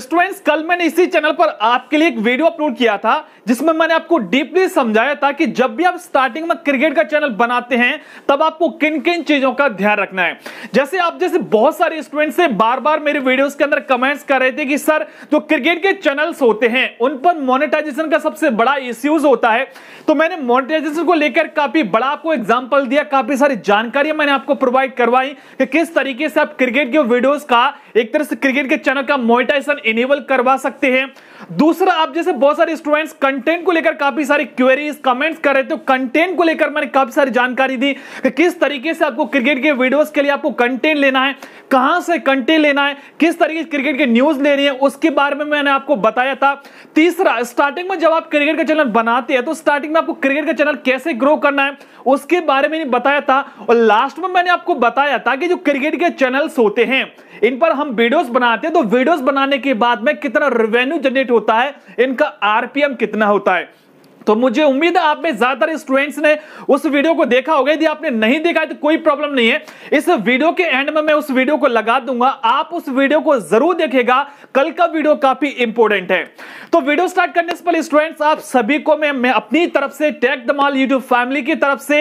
students कल मैंने इसी चैनल पर आपके लिए एक वीडियो अपलोड किया था जिसमें मैंने आपको डीपली समझाया था कि जब भी आप स्टार्टिंग में क्रिकेट का चैनल बनाते हैं तब आपको किन किन चीजों का ध्यान रखना है जैसे आप जैसे बहुत सारे स्टूडेंट्स से बार बार मेरे वीडियोस के अंदर कमेंट्स कर रहे थे कि सर जो क्रिकेट के चैनल्स होते हैं उन पर मोनिटाइजेशन का सबसे बड़ा इश्यूज होता है तो मैंने मोनिटाइजेशन को लेकर काफी बड़ा आपको एग्जाम्पल दिया काफी सारी जानकारियां मैंने आपको प्रोवाइड करवाई कि किस तरीके से आप क्रिकेट के वीडियोज का एक तरह से क्रिकेट के चैनल का मोनिटाइजेशन इनेबल करवा सकते हैं दूसरा आप जैसे बहुत सारे स्टूडेंट्स कंटेंट को लेकर काफी सारी क्वेरीज कमेंट्स कर रहे थे कंटेंट तो को लेकर मैंने काफी सारी जानकारी दी कि किस तरीके से आपको क्रिकेट के वीडियोस के लिए आपको कंटेंट लेना है कहां से कंटेंट लेना है किस तरीके से क्रिकेट के न्यूज लेनी है उसके बारे में मैंने आपको बताया था तीसरा स्टार्टिंग में जब आप क्रिकेट का चैनल बनाते हैं तो स्टार्टिंग में आपको क्रिकेट का चैनल कैसे ग्रो करना है उसके बारे में बताया था और लास्ट में मैंने आपको बताया था कि जो क्रिकेट के चैनल्स होते हैं इन पर हम वीडियोस बनाते हैं तो वीडियोस बनाने के के बाद में कितना रेवेन्यू जनरेट होता है इनका आरपीएम कितना होता है तो मुझे उम्मीद है आप में ज्यादातर स्टूडेंट्स ने उस वीडियो को देखा होगा यदि आपने नहीं देखा है तो कोई प्रॉब्लम नहीं है इस वीडियो के एंड में मैं उस वीडियो को लगा दूंगा आप उस वीडियो को जरूर देखेगा कल का वीडियो काफी इंपोर्टेंट है तो वीडियो स्टार्ट करने से पहले स्टूडेंट्स आप सभी को मैं, मैं अपनी तरफ से टेक दमाल यूट्यूब फैमिली की तरफ से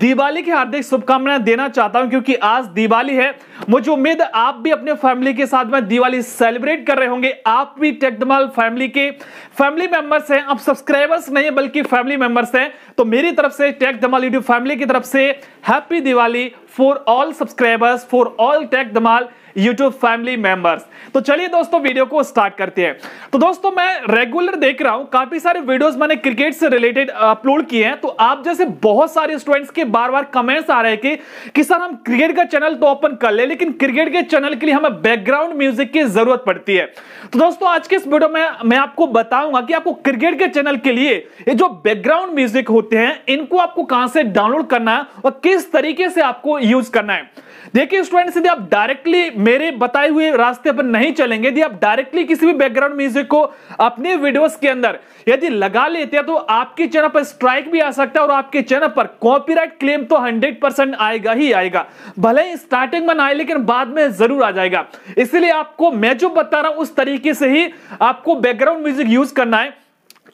दिवाली की हार्दिक शुभकामनाएं देना चाहता हूं क्योंकि आज दिवाली है मुझे उम्मीद आप भी अपने फैमिली के साथ में दिवाली सेलिब्रेट कर रहे होंगे आप भी टेक दमाल फैमिली के फैमिली मेंबर्स हैं आप सब्सक्राइबर्स नहीं की फैमिली मेंबर्स हैं तो मेरी तरफ से टेक धमाल यूट्यूब फैमिली की तरफ से happy Diwali for all subscribers for all tech Dhamal YouTube family members तो चलिए दोस्तों वीडियो को स्टार्ट करते हैं तो दोस्तों मैं रेगुलर देख रहा हूं काफी सारे वीडियोस मैंने क्रिकेट से रिलेटेड अपलोड uh, किए हैं तो आप जैसे बहुत सारे स्टूडेंट्स के बार बार कमेंट्स आ रहे हैं कि, कि सर हम क्रिकेट का चैनल तो ओपन कर ले लेकिन क्रिकेट के चैनल के लिए हमें बैकग्राउंड म्यूजिक की जरूरत पड़ती है तो दोस्तों आज के इस वीडियो में मैं आपको बताऊंगा कि आपको क्रिकेट के चैनल के लिए ये जो बैकग्राउंड म्यूजिक होते हैं इनको आपको कहां से डाउनलोड करना है और किस तरीके से आपको यूज करना है देखिए स्टूडेंट्स यदि आप डायरेक्टली मेरे बताए हुए रास्ते पर नहीं चलेंगे यदि आप डायरेक्टली किसी भी बैकग्राउंड म्यूजिक को अपने वीडियोस के अंदर यदि लगा लेते हैं तो आपके चैनल पर स्ट्राइक भी आ सकता है और आपके चैनल पर कॉपीराइट क्लेम तो हंड्रेड परसेंट आएगा ही आएगा भले ही स्टार्टिंग में ना आए लेकिन बाद में जरूर आ जाएगा इसलिए आपको मैं जो बता रहा हूं उस तरीके से ही आपको बैकग्राउंड म्यूजिक यूज करना है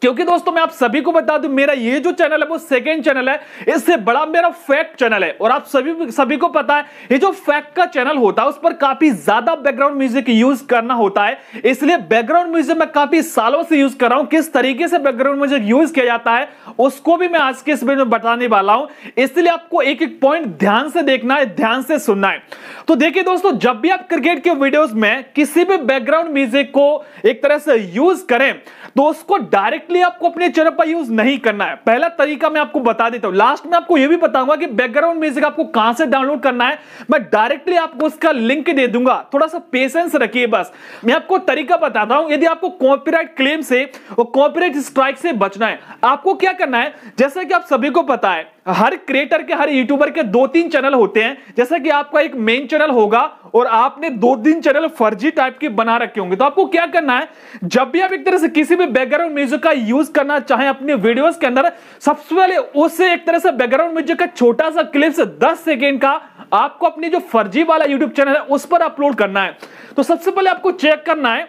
क्योंकि दोस्तों मैं आप सभी को बता दूं मेरा ये जो चैनल है वो सेकंड चैनल है इससे बड़ा मेरा फैक्ट चैनल है और आप सभी सभी को पता है ये जो फैक्ट का चैनल होता है उस पर काफी ज्यादा बैकग्राउंड म्यूजिक यूज करना होता है इसलिए बैकग्राउंड म्यूजिक मैं काफी सालों से यूज कर रहा हूं किस तरीके से बैकग्राउंड म्यूजिक यूज किया जाता है उसको भी मैं आज के इस वीडियो में बताने वाला हूं इसलिए आपको एक एक पॉइंट ध्यान से देखना है ध्यान से सुनना है तो देखिए दोस्तों जब भी आप क्रिकेट के वीडियोज में किसी भी बैकग्राउंड म्यूजिक को एक तरह से यूज करें तो उसको डायरेक्टली लिए आपको अपने चेहरे पर यूज नहीं करना है पहला तरीका मैं आपको बता देता हूं लास्ट में आपको यह भी बताऊंगा कि बैकग्राउंड म्यूजिक आपको कहां से डाउनलोड करना है मैं डायरेक्टली आपको उसका लिंक दे दूंगा थोड़ा सा पेशेंस रखिए बस मैं आपको तरीका बताता हूं यदि आपको कॉपीराइट क्लेम से और कॉपीराइट स्ट्राइक से बचना है आपको क्या करना है जैसा कि आप सभी को पता है हर क्रिएटर के हर यूट्यूबर के दो तीन चैनल होते हैं जैसा कि आपका एक मेन चैनल होगा और आपने दो तीन चैनल फर्जी टाइप के बना रखे होंगे तो आपको क्या करना है जब भी आप एक तरह से किसी भी बैकग्राउंड म्यूजिक का यूज करना चाहें अपने वीडियोस के अंदर सबसे पहले उससे एक तरह से बैकग्राउंड म्यूजिक का छोटा सा क्लिप्स दस सेकेंड का आपको अपनी जो फर्जी वाला यूट्यूब चैनल है उस पर अपलोड करना है तो सबसे पहले आपको चेक करना है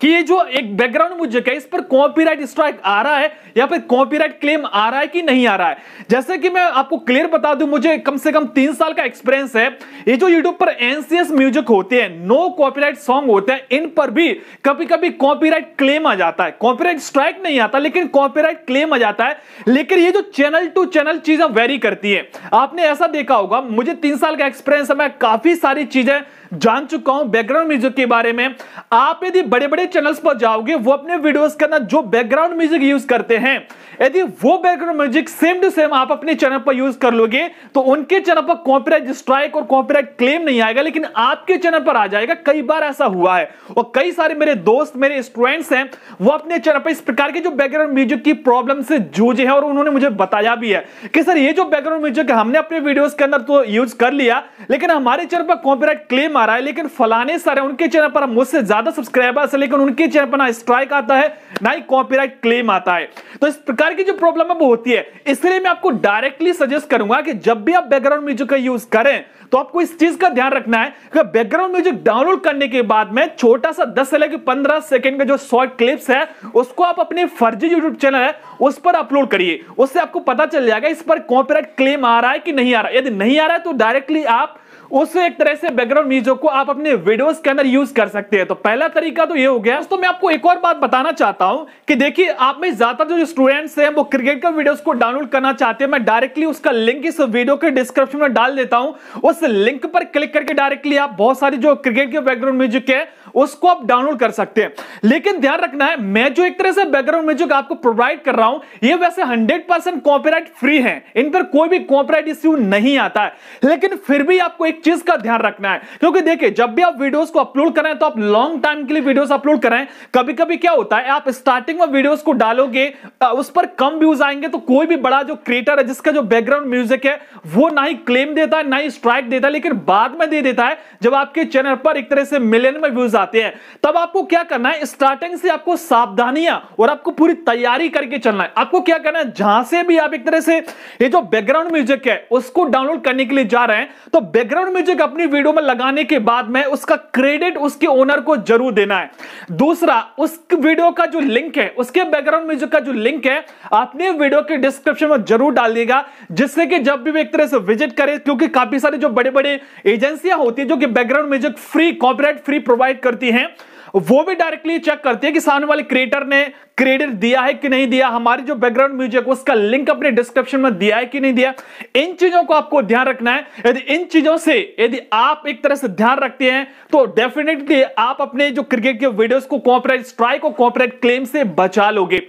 कि ये जो एक बैकग्राउंड मुझे है इस पर कॉपीराइट स्ट्राइक आ रहा है या फिर कॉपीराइट क्लेम आ रहा है कि नहीं आ रहा है जैसे कि मैं आपको क्लियर बता दूं मुझे कम से कम तीन साल का एक्सपीरियंस है ये जो यूट्यूब पर एनसीएस म्यूजिक होते हैं नो कॉपीराइट सॉन्ग होते हैं इन पर भी कभी कभी कॉपीराइट क्लेम आ जाता है कॉपीराइट स्ट्राइक नहीं आता लेकिन कॉपीराइट क्लेम आ जाता है लेकिन ये जो चैनल टू चैनल चीजें वेरी करती है आपने ऐसा देखा होगा मुझे तीन साल का एक्सपीरियंस है मैं काफी सारी चीजें जान चुका हूं बैकग्राउंड म्यूजिक के बारे में आप यदि बड़े बड़े चैनल्स पर जाओगे वो अपने वीडियोस के अंदर जो बैकग्राउंड म्यूजिक यूज करते हैं यदि वो background music same to same आप अपने चैनल पर यूज कर लोगे तो उनके चैनल पर कॉपीराइट स्ट्राइक और कॉपीराइट क्लेम नहीं आएगा लेकिन आपके चैनल पर आ जाएगा कई बार ऐसा हुआ है और कई सारे मेरे दोस्त मेरे स्टूडेंट्स हैं वो अपने चैनल पर इस प्रकार के जो बैकग्राउंड म्यूजिक की प्रॉब्लम से जूझे हैं और उन्होंने मुझे बताया भी है कि सर ये जो बैकग्राउंड म्यूजिक हमने अपने वीडियोज के अंदर तो यूज कर लिया लेकिन हमारे चैनल पर कॉपीराइट क्लेम मारा है लेकिन फलाने सारे उनके चैनल पर मुझसे ज्यादा सब्सक्राइबर्स है लेकिन उनके चैनल पर ना स्ट्राइक आता है ना ही कॉपीराइट क्लेम आता है तो इस प्रकार की जो प्रॉब्लम है वो होती है इसलिए मैं आपको डायरेक्टली सजेस्ट करूंगा कि जब भी आप बैकग्राउंड म्यूजिक का यूज करें तो आपको इस चीज का ध्यान रखना है कि बैकग्राउंड म्यूजिक डाउनलोड करने के बाद में छोटा सा दस से लेकर पंद्रह सेकंड का जो शॉर्ट क्लिप्स है उसको आप अपने फर्जी यूट्यूब चैनल है उस पर अपलोड करिए उससे आपको पता चल जाएगा इस पर कॉपीराइट क्लेम आ रहा है कि नहीं आ रहा यदि नहीं आ रहा है तो डायरेक्टली आप उस एक तरह से बैकग्राउंड म्यूजिक को आप अपने वीडियोस के अंदर यूज कर सकते हैं तो पहला तरीका तो ये हो गया तो मैं आपको एक और बात बताना चाहता हूं कि देखिए आप में ज्यादातर जो स्टूडेंट्स हैं वो क्रिकेट का वीडियोस को डाउनलोड करना चाहते हैं मैं डायरेक्टली उसका लिंक इस वीडियो के डिस्क्रिप्शन में डाल देता हूं उस लिंक पर क्लिक करके डायरेक्टली आप बहुत सारी जो क्रिकेट के बैकग्राउंड म्यूजिक है उसको आप डाउनलोड कर सकते हैं लेकिन ध्यान रखना है मैं जो एक तरह से बैकग्राउंड म्यूजिक आपको प्रोवाइड कर रहा हूं ये वैसे हंड्रेड परसेंट फ्री है इन पर कोई भी कॉपीराइट इश्यू नहीं आता है लेकिन फिर भी आपको एक चीज का ध्यान रखना है क्योंकि देखिए जब भी आप वीडियोस को अपलोड करें तो आप लॉन्ग टाइम के लिए वीडियोस अपलोड करें कभी कभी क्या होता है आप स्टार्टिंग में वीडियोस को डालोगे उस पर कम व्यूज आएंगे तो कोई भी बड़ा जो क्रिएटर है जिसका जो बैकग्राउंड म्यूजिक है वो ना ही क्लेम देता है ना ही स्ट्राइक देता है लेकिन बाद में दे देता है जब आपके चैनल पर एक तरह से मिलियन में व्यूज आते हैं तब आपको क्या करना है स्टार्टिंग से आपको सावधानियां और आपको पूरी तैयारी करके चलना है आपको क्या करना है जहां से भी आप एक तरह से ये जो बैकग्राउंड म्यूजिक है उसको डाउनलोड करने के लिए जा रहे हैं तो बैकग्राउंड बैकग्राउंड म्यूजिक अपनी वीडियो में लगाने के बाद में उसका क्रेडिट उसके ओनर को जरूर देना है दूसरा उस वीडियो का जो लिंक है उसके बैकग्राउंड म्यूजिक का जो लिंक है अपने वीडियो के डिस्क्रिप्शन में जरूर डाल दिएगा जिससे कि जब भी एक तरह से विजिट करे क्योंकि काफी सारे जो बड़े बड़े एजेंसियां होती है जो कि background music free copyright free provide करती है वो भी डायरेक्टली चेक करती है कि सामने वाले क्रिएटर ने क्रेडिट दिया है कि नहीं दिया हमारी जो बैकग्राउंड म्यूजिक उसका लिंक अपने डिस्क्रिप्शन में दिया है कि नहीं दिया इन चीजों को आपको ध्यान रखना है यदि इन चीजों से यदि आप एक तरह से ध्यान रखते हैं तो डेफिनेटली आप अपने जो क्रिकेट के वीडियोस को कॉपरेट स्ट्राइक और कॉपरेट क्लेम से बचा लोगे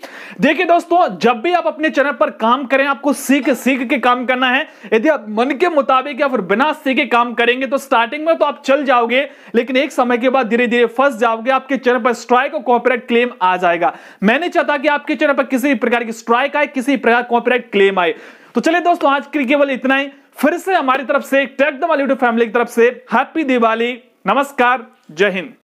देखिए दोस्तों जब भी आप अपने चैनल पर काम करें आपको सीख सीख के काम करना है यदि आप मन के मुताबिक या फिर बिना सीखे काम करेंगे तो स्टार्टिंग में तो आप चल जाओगे लेकिन एक समय के बाद धीरे धीरे फंस जाओगे कि आपके चैनल पर स्ट्राइक और कॉपीराइट क्लेम आ जाएगा मैंने चाहता कि आपके चैनल पर किसी भी प्रकार की स्ट्राइक आए किसी प्रकार कॉपीराइट क्लेम आए तो चलिए दोस्तों आज के केवल इतना ही फिर से हमारी तरफ से टेक दॉलीवुड फैमिली की तरफ से हैप्पी दिवाली नमस्कार जय हिंद